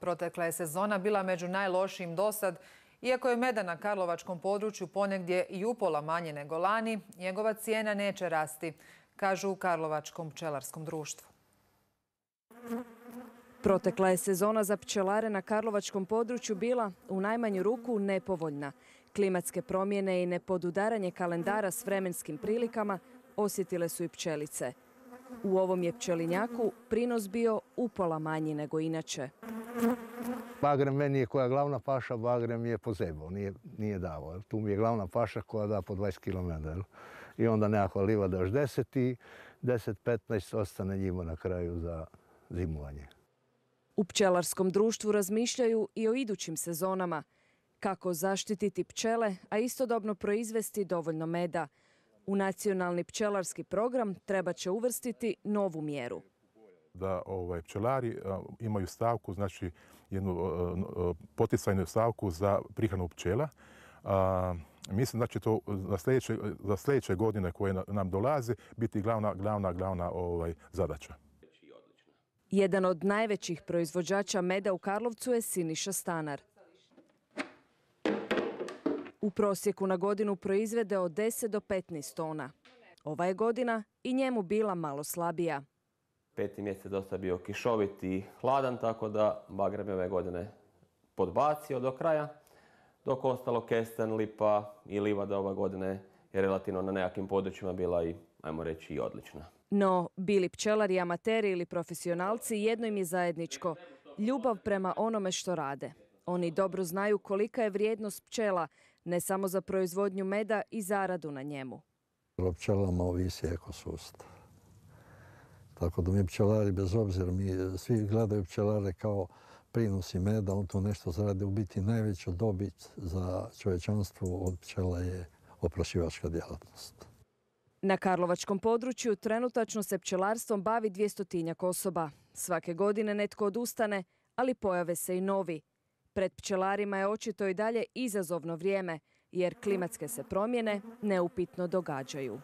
Protekla je sezona bila među najlošijim dosad, iako je meda na Karlovačkom području ponegdje i upola manje nego lani, njegova cijena neće rasti, kažu u Karlovačkom pčelarskom društvu. Protekla je sezona za pčelare na Karlovačkom području bila, u najmanju ruku, nepovoljna. Klimatske promjene i nepodudaranje kalendara s vremenskim prilikama osjetile su i pčelice. U ovom je pčelinjaku prinos bio upola manji nego inače. Bagrem meni je koja glavna paša, bagrem je pozebao, nije, nije Tu mi je glavna paša koja da po 20 km. I onda liva da još 10 i 10-15 ostane njima na kraju za zimovanje. U pčelarskom društvu razmišljaju i o idućim sezonama. Kako zaštititi pčele, a istodobno proizvesti dovoljno meda. U nacionalni pčelarski program treba će uvrstiti novu mjeru da ovaj, pčelari imaju stavku, znači jednu poticajnu stavku za prihranu pčela. mislim da će to za sljedeće, godine koje nam dolaze biti glavna, ovaj, zadaća. Jedan od najvećih proizvođača meda u Karlovcu je Siniša Stanar. U prosjeku na godinu proizvede od 10 do 15 tona. Ova je godina i njemu bila malo slabija. Peti mjesec je dosta bio kišovit i hladan, tako da Bagreb je ove godine podbacio do kraja, dok ostalo Kesten, Lipa i Livada ove godine je relativno na nejakim područjima bila i, ajmo reći, i odlična. No, bili pčelari, amateri ili profesionalci, jedno im je zajedničko. Ljubav prema onome što rade. Oni dobro znaju kolika je vrijednost pčela, ne samo za proizvodnju meda i zaradu na njemu. pčelama ovisi ekosustav. Tako da mi pčelari, bez obzira, mi svi gledaju pčelare kao prinosi meda, on to nešto zaradi. U biti najveća dobit za čovečanstvo od pčela je oprašivačka djelatnost. Na Karlovačkom području trenutačno se pčelarstvom bavi dvijestotinjak osoba. Svake godine netko odustane, ali pojave se i novi. Pred pčelarima je očito i dalje izazovno vrijeme, jer klimatske se promjene neupitno događaju.